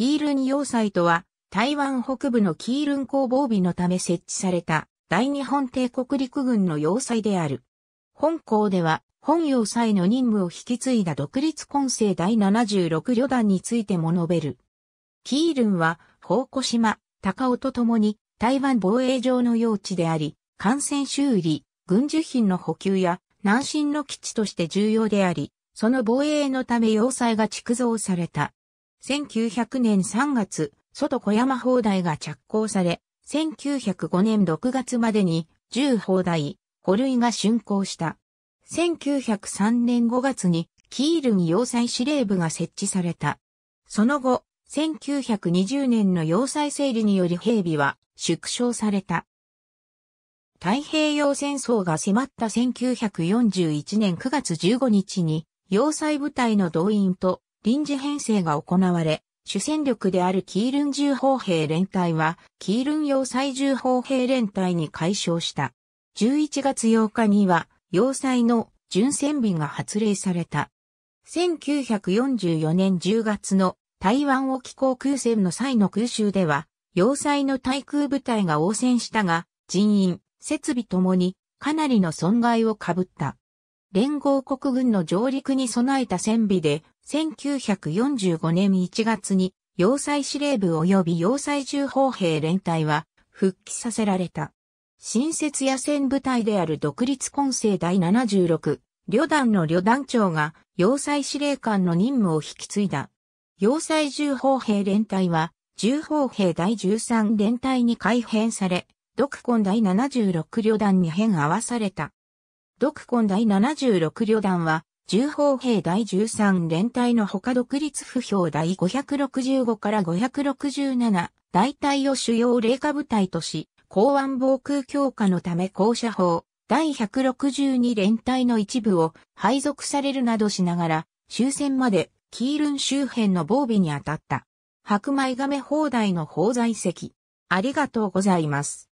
キールン要塞とは、台湾北部のキールン工房備のため設置された大日本帝国陸軍の要塞である。本校では、本要塞の任務を引き継いだ独立混成第76旅団についても述べる。キールンは、高古島、高尾とともに、台湾防衛上の用地であり、艦船修理、軍需品の補給や、南進の基地として重要であり、その防衛のため要塞が築造された。1900年3月、外小山砲台が着工され、1905年6月までに10砲台、5類が竣工した。1903年5月にキールに要塞司令部が設置された。その後、1920年の要塞整理により兵備は縮小された。太平洋戦争が迫った1941年9月15日に、要塞部隊の動員と臨時編成が行われ、主戦力であるキールン重砲兵連隊は、キールン要塞重砲兵連隊に解消した。11月8日には、要塞の巡戦備が発令された。1944年10月の台湾沖航空戦の際の空襲では、要塞の対空部隊が応戦したが、人員、設備ともにかなりの損害を被った。連合国軍の上陸に備えた戦備で1945年1月に要塞司令部及び要塞重砲兵連隊は復帰させられた。新設野戦部隊である独立混成第76旅団の旅団長が要塞司令官の任務を引き継いだ。要塞重砲兵連隊は重砲兵第13連隊に改編され、独根第76旅団に編合わされた。独根第76旅団は重砲兵第13連隊の他独立不評第565から567大隊を主要霊下部隊とし、港湾防空強化のため降車法第162連隊の一部を配属されるなどしながら、終戦までキールン周辺の防備に当たった。白米亀砲台の砲材石。ありがとうございます。